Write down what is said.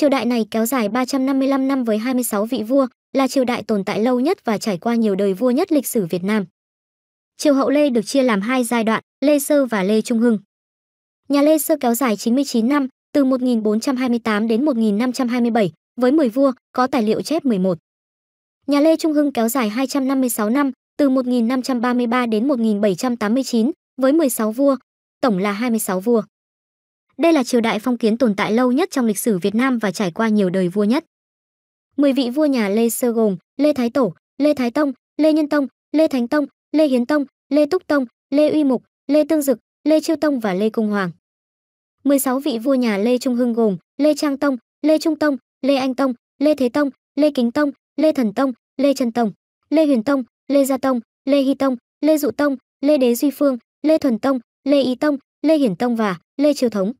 Triều đại này kéo dài 355 năm với 26 vị vua, là triều đại tồn tại lâu nhất và trải qua nhiều đời vua nhất lịch sử Việt Nam. Triều hậu Lê được chia làm hai giai đoạn, Lê Sơ và Lê Trung Hưng. Nhà Lê Sơ kéo dài 99 năm, từ 1428 đến 1527, với 10 vua, có tài liệu chép 11. Nhà Lê Trung Hưng kéo dài 256 năm, từ 1533 đến 1789, với 16 vua, tổng là 26 vua. Đây là triều đại phong kiến tồn tại lâu nhất trong lịch sử Việt Nam và trải qua nhiều đời vua nhất. 10 vị vua nhà Lê Sơ gồm Lê Thái Tổ, Lê Thái Tông, Lê Nhân Tông, Lê Thánh Tông, Lê Hiến Tông, Lê Túc Tông, Lê Uy Mục, Lê Tương Dực, Lê Chiêu Tông và Lê Cung Hoàng. 16 vị vua nhà Lê Trung Hưng gồm Lê Trang Tông, Lê Trung Tông, Lê Anh Tông, Lê Thế Tông, Lê Kính Tông, Lê Thần Tông, Lê Trần Tông, Lê Huyền Tông, Lê Gia Tông, Lê Hy Tông, Lê Dụ Tông, Lê Đế Duy Phương, Lê Thuần Tông, Lê Ý Tông, Lê Hiển Tông và Lê Triều Thống.